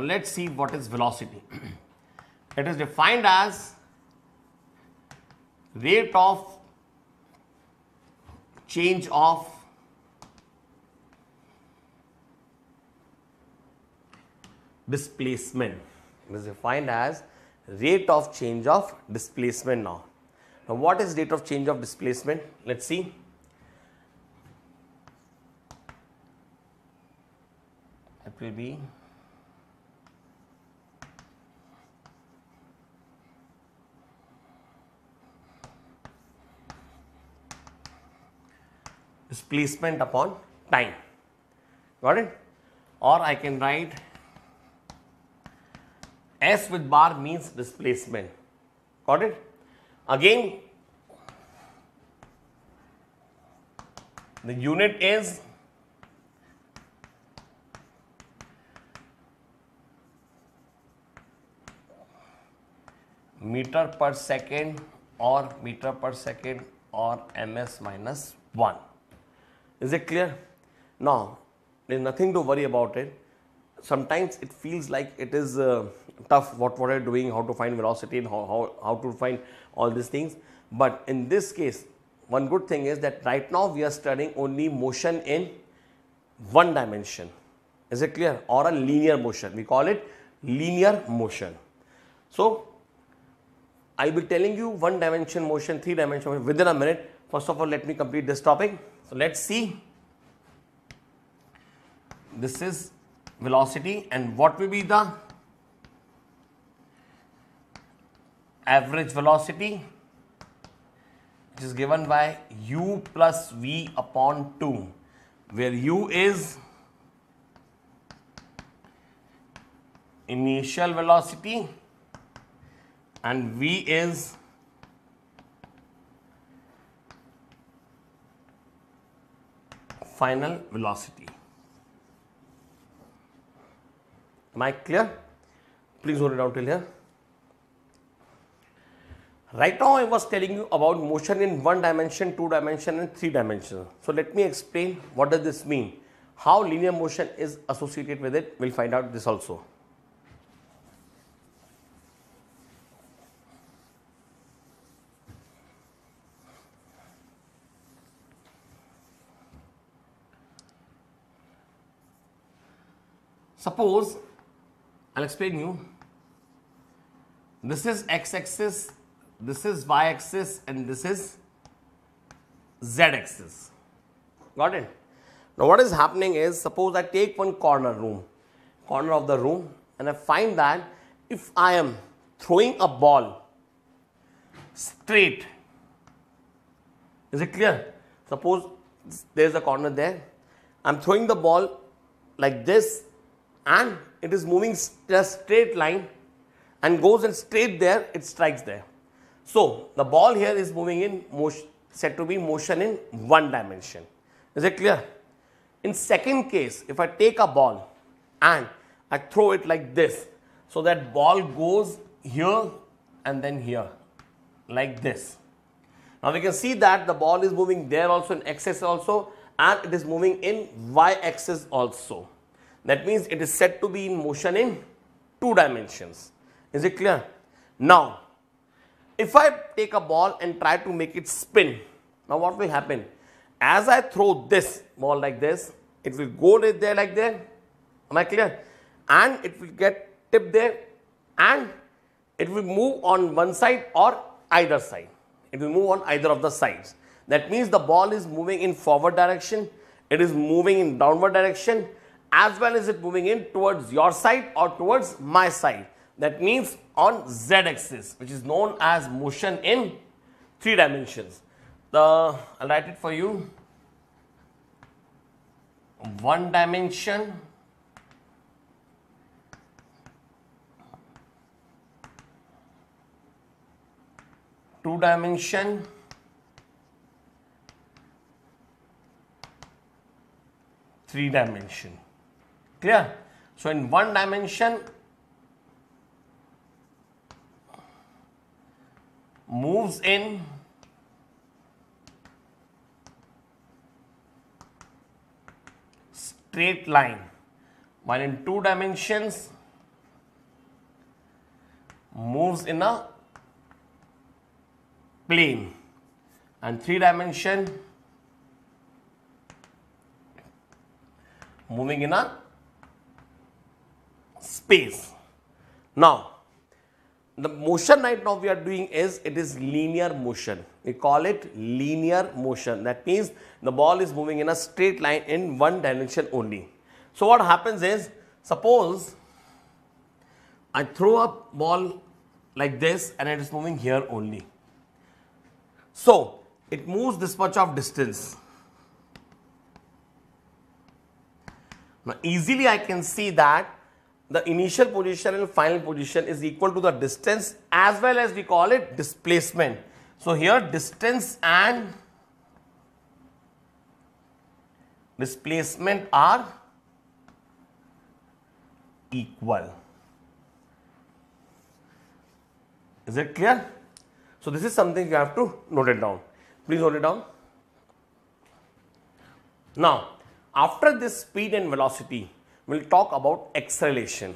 Now let's see what is velocity. it is defined as rate of change of displacement. It is defined as rate of change of displacement now. Now what is rate of change of displacement? Let's see. It will be displacement upon time. Got it? Or I can write S with bar means displacement. Got it? Again, the unit is meter per second or meter per second or ms minus 1. Is it clear? Now, there's nothing to worry about it. Sometimes it feels like it is uh, tough what, what are doing, how to find velocity and how, how, how to find all these things. But in this case, one good thing is that right now we are studying only motion in one dimension. Is it clear? Or a linear motion. We call it linear motion. So, I will be telling you one dimension motion, three dimension motion within a minute. First of all, let me complete this topic. So let us see this is velocity and what will be the average velocity which is given by u plus v upon 2 where u is initial velocity and v is final velocity. Am I clear? Please hold it down till here. Right now I was telling you about motion in one dimension, two dimension and three dimension. So let me explain what does this mean. How linear motion is associated with it, we will find out this also. Suppose, I'll explain you. This is x-axis, this is y-axis and this is z-axis. Got it? Now what is happening is, suppose I take one corner room, corner of the room and I find that if I am throwing a ball straight, is it clear? Suppose there is a corner there, I am throwing the ball like this and it is moving just straight line and goes and straight there it strikes there so the ball here is moving in motion said to be motion in one dimension is it clear in second case if i take a ball and i throw it like this so that ball goes here and then here like this now we can see that the ball is moving there also in x axis also and it is moving in y axis also that means it is said to be in motion in two dimensions. Is it clear? Now, if I take a ball and try to make it spin, now what will happen? As I throw this ball like this, it will go there like there. Am I clear? And it will get tipped there and it will move on one side or either side. It will move on either of the sides. That means the ball is moving in forward direction. It is moving in downward direction as well as it moving in towards your side or towards my side. That means on z axis, which is known as motion in three dimensions. The I'll write it for you. One dimension, two dimension, three dimension clear so in one dimension moves in straight line while in two dimensions moves in a plane and three dimension moving in a space. Now, the motion right now we are doing is it is linear motion. We call it linear motion. That means the ball is moving in a straight line in one dimension only. So what happens is suppose I throw a ball like this and it is moving here only. So it moves this much of distance. Now easily I can see that the initial position and final position is equal to the distance as well as we call it displacement. So here distance and displacement are equal. Is it clear? So this is something you have to note it down. Please note it down. Now after this speed and velocity we'll talk about acceleration.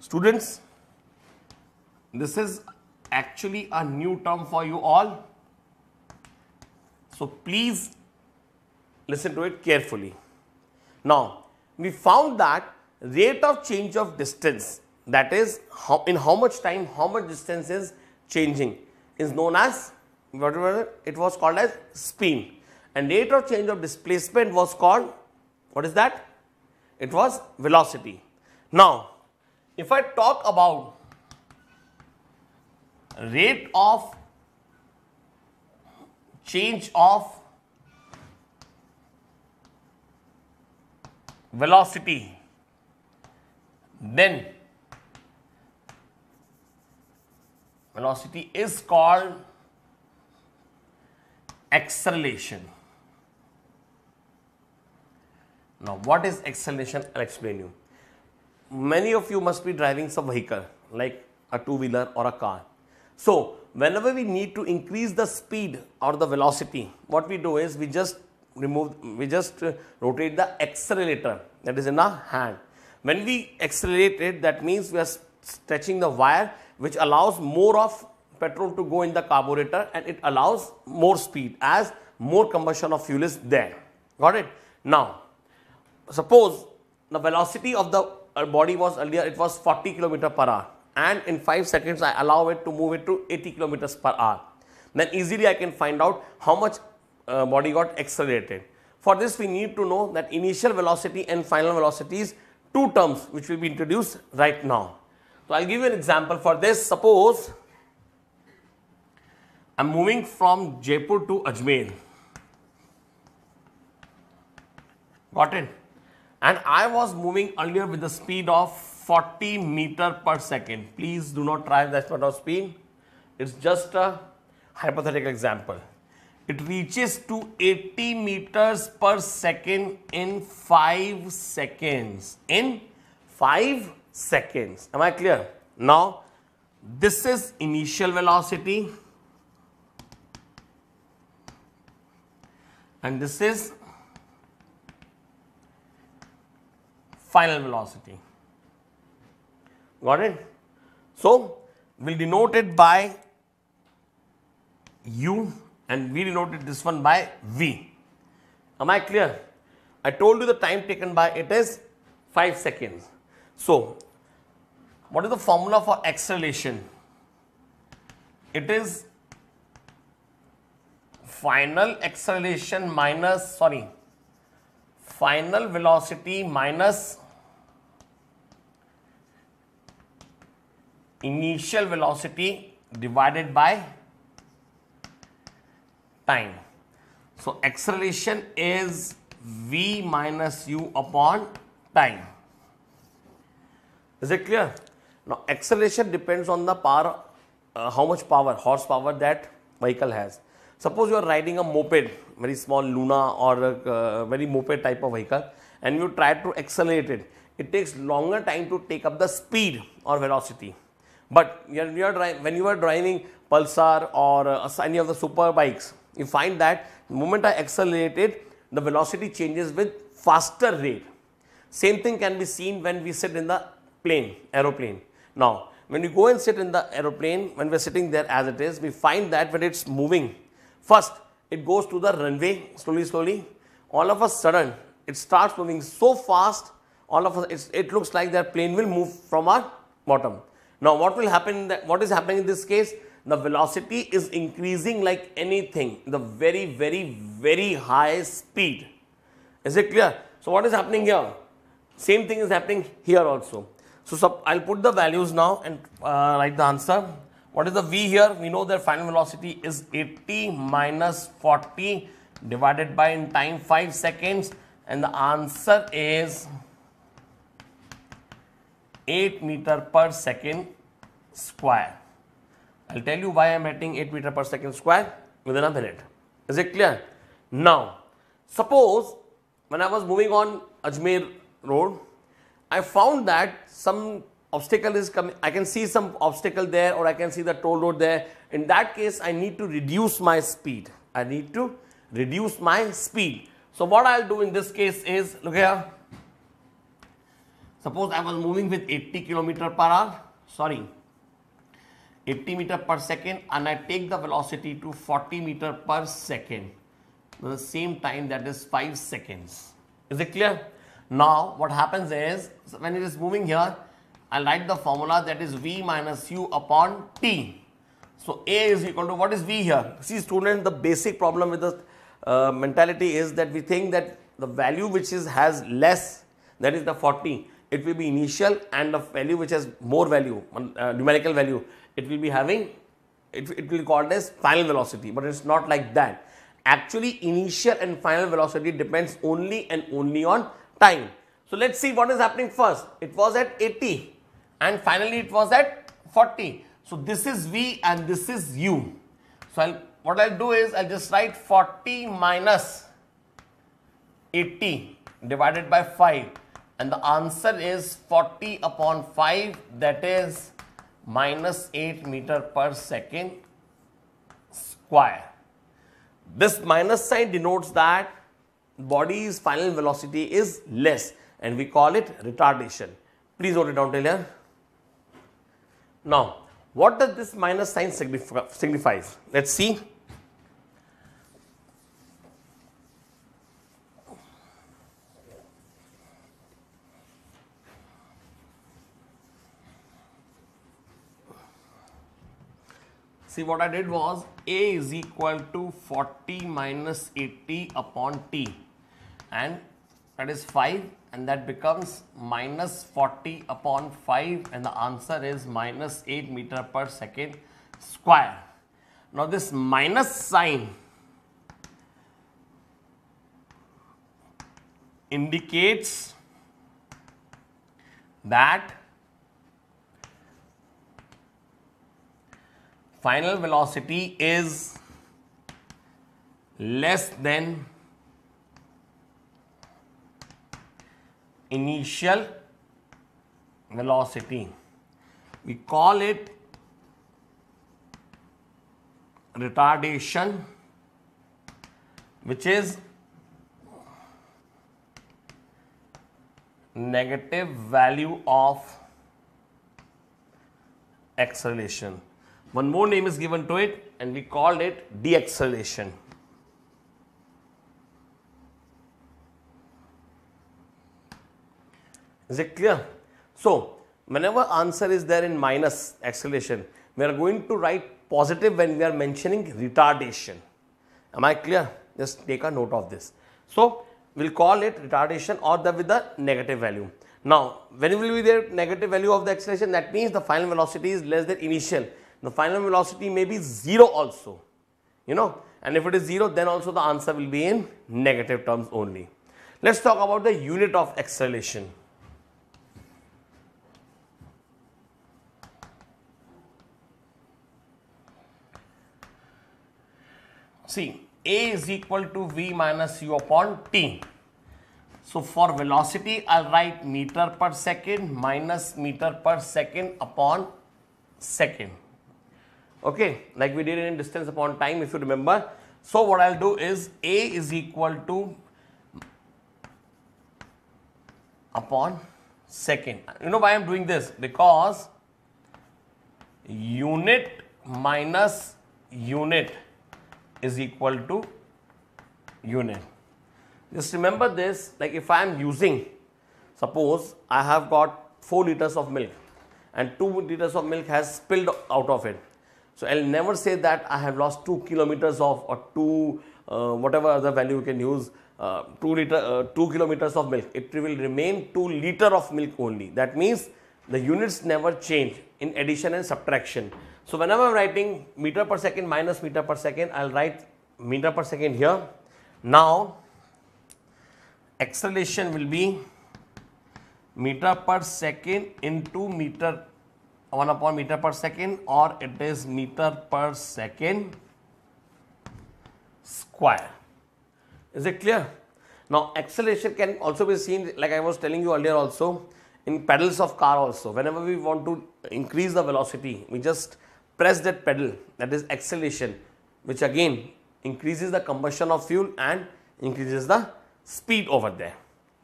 Students, this is actually a new term for you all. So please listen to it carefully. Now, we found that rate of change of distance that is how, in how much time how much distance is changing is known as whatever it was called as spin and rate of change of displacement was called what is that it was velocity now if i talk about rate of change of velocity then velocity is called acceleration. Now, what is acceleration? I'll explain you. Many of you must be driving some vehicle like a two-wheeler or a car. So, whenever we need to increase the speed or the velocity, what we do is we just remove, we just uh, rotate the accelerator that is in our hand when we accelerate it, that means we are stretching the wire which allows more of petrol to go in the carburetor and it allows more speed as more combustion of fuel is there. Got it? Now, suppose the velocity of the uh, body was earlier, it was 40 km per hour and in 5 seconds I allow it to move it to 80 km per hour. Then easily I can find out how much uh, body got accelerated. For this we need to know that initial velocity and final velocities two terms which will be introduced right now. So I'll give you an example for this. Suppose I'm moving from Jaipur to Ajmer. Got it? And I was moving earlier with the speed of 40 meter per second. Please do not try that sort of speed. It's just a hypothetical example. It reaches to 80 meters per second in 5 seconds. In 5 seconds. Am I clear? Now, this is initial velocity and this is final velocity. Got it? So, we will denote it by u and we denoted this one by V. Am I clear? I told you the time taken by it is 5 seconds. So, what is the formula for acceleration? It is final acceleration minus, sorry, final velocity minus initial velocity divided by time. So acceleration is v minus u upon time. Is it clear? Now acceleration depends on the power, uh, how much power, horsepower that vehicle has. Suppose you are riding a moped, very small Luna or a, uh, very moped type of vehicle and you try to accelerate it. It takes longer time to take up the speed or velocity. But when you are driving Pulsar or uh, any of the super bikes, you find that the moment I accelerated, the velocity changes with faster rate. Same thing can be seen when we sit in the plane, aeroplane. Now, when you go and sit in the aeroplane, when we're sitting there as it is, we find that when it's moving, first it goes to the runway slowly, slowly. All of a sudden, it starts moving so fast, all of us, it looks like that plane will move from our bottom. Now, what will happen, that, what is happening in this case? the velocity is increasing like anything, the very, very, very high speed. Is it clear? So what is happening here? Same thing is happening here also. So I'll put the values now and uh, write the answer. What is the V here? We know their final velocity is 80 minus 40 divided by in time 5 seconds and the answer is 8 meter per second square. I'll tell you why I'm hitting 8 meter per second square within a minute. Is it clear? Now, suppose when I was moving on Ajmer road, I found that some obstacle is coming, I can see some obstacle there or I can see the toll road there. In that case, I need to reduce my speed. I need to reduce my speed. So what I'll do in this case is, look here, suppose I was moving with 80 kilometer per hour, sorry, 80 meter per second and I take the velocity to 40 meter per second. The same time that is 5 seconds. Is it clear? Now what happens is when it is moving here, i write the formula that is V minus U upon T. So A is equal to what is V here? See student the basic problem with the uh, mentality is that we think that the value which is has less that is the 40 it will be initial and the value which has more value uh, numerical value it will be having, it, it will be called as final velocity, but it's not like that. Actually, initial and final velocity depends only and only on time. So let's see what is happening first. It was at 80 and finally it was at 40. So this is V and this is U. So I'll, what I'll do is I'll just write 40 minus 80 divided by 5 and the answer is 40 upon 5 that is minus 8 meter per second square. This minus sign denotes that body's final velocity is less and we call it retardation. Please note it down till here. Now, what does this minus sign signif signifies? Let's see. See what I did was A is equal to 40 minus 80 upon T and that is 5 and that becomes minus 40 upon 5 and the answer is minus 8 meter per second square. Now this minus sign indicates that final velocity is less than initial velocity. We call it retardation which is negative value of acceleration. One more name is given to it and we called it deacceleration. Is it clear? So, whenever answer is there in minus acceleration, we are going to write positive when we are mentioning retardation. Am I clear? Just take a note of this. So, we will call it retardation or the with the negative value. Now, when will be the negative value of the acceleration? That means the final velocity is less than initial the final velocity may be 0 also, you know and if it is 0 then also the answer will be in negative terms only. Let us talk about the unit of acceleration. See A is equal to V minus U upon T. So for velocity I will write meter per second minus meter per second upon second okay like we did in distance upon time if you remember so what i'll do is a is equal to upon second you know why i'm doing this because unit minus unit is equal to unit just remember this like if i am using suppose i have got 4 liters of milk and 2 liters of milk has spilled out of it so I'll never say that I have lost 2 kilometers of or 2 uh, whatever other value you can use uh, 2 liter uh, 2 kilometers of milk it will remain 2 liter of milk only that means the units never change in addition and subtraction so whenever i'm writing meter per second minus meter per second i'll write meter per second here now acceleration will be meter per second into meter 1 upon meter per second or it is meter per second square. Is it clear? Now acceleration can also be seen like I was telling you earlier also in pedals of car also. Whenever we want to increase the velocity, we just press that pedal that is acceleration which again increases the combustion of fuel and increases the speed over there.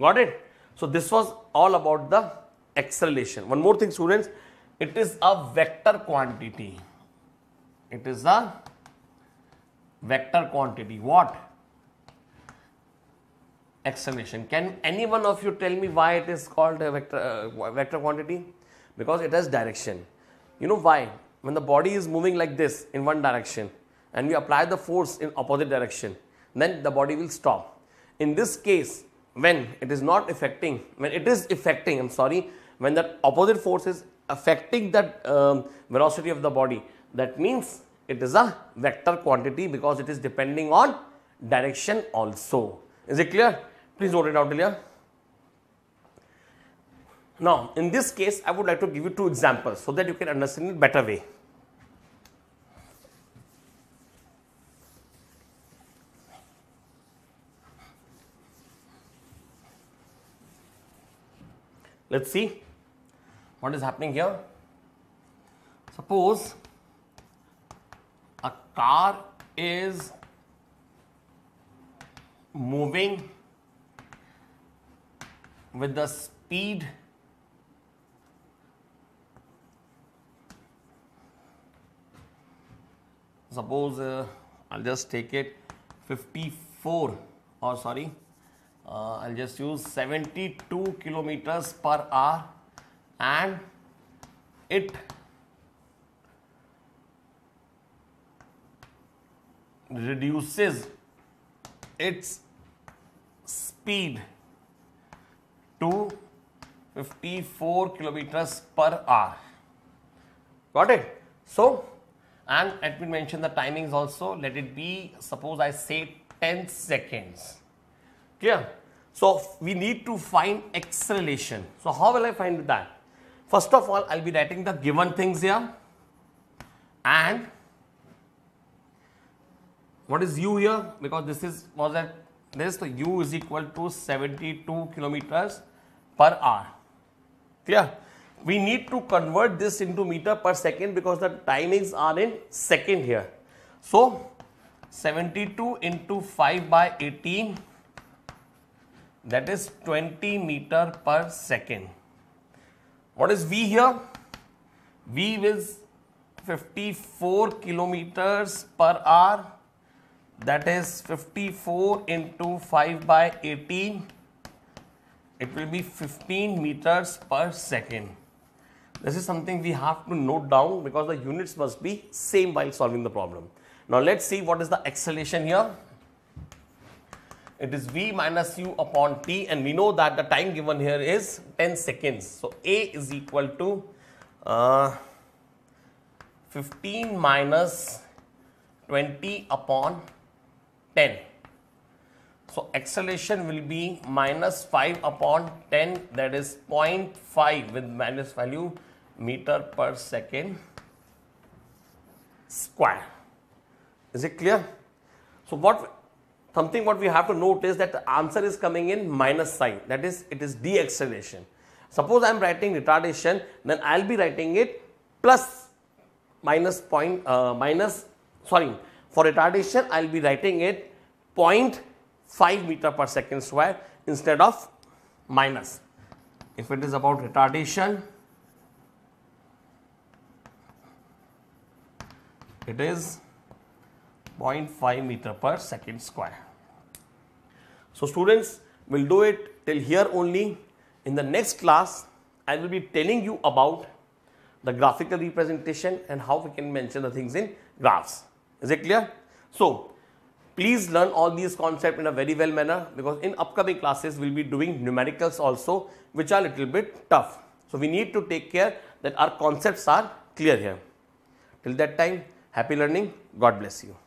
Got it? So this was all about the acceleration. One more thing students, it is a vector quantity it is a vector quantity what acceleration can any one of you tell me why it is called a vector uh, vector quantity because it has direction you know why when the body is moving like this in one direction and we apply the force in opposite direction then the body will stop in this case when it is not affecting when it is affecting i'm sorry when that opposite force is affecting that um, velocity of the body. That means it is a vector quantity because it is depending on direction also. Is it clear? Please note it out clear. Now, in this case, I would like to give you two examples so that you can understand it better way. Let us see what is happening here? Suppose a car is moving with the speed suppose uh, I'll just take it 54 or sorry uh, I'll just use 72 kilometers per hour and it reduces its speed to 54 kilometers per hour. Got it? So, and let me mention the timings also. Let it be, suppose I say 10 seconds. Clear? So, we need to find acceleration. So, how will I find that? First of all, I'll be writing the given things here and what is u here because this is was at this so u is equal to 72 kilometers per hour clear we need to convert this into meter per second because the timings are in second here so 72 into 5 by 18 that is 20 meter per second what is V here? V is 54 kilometers per hour. That is 54 into 5 by 18. It will be 15 meters per second. This is something we have to note down because the units must be same while solving the problem. Now let's see what is the acceleration here it is v minus u upon t and we know that the time given here is 10 seconds. So, A is equal to uh, 15 minus 20 upon 10. So, acceleration will be minus 5 upon 10 that is 0.5 with minus value meter per second square. Is it clear? So, what something what we have to note is that the answer is coming in minus sign that is it is deacceleration suppose i am writing retardation then i'll be writing it plus minus point uh, minus sorry for retardation i'll be writing it 0.5 meter per second square instead of minus if it is about retardation it is 0.5 meter per second square. So students, will do it till here only. In the next class, I will be telling you about the graphical representation and how we can mention the things in graphs. Is it clear? So please learn all these concepts in a very well manner because in upcoming classes we'll be doing numericals also which are a little bit tough. So we need to take care that our concepts are clear here. Till that time, happy learning. God bless you.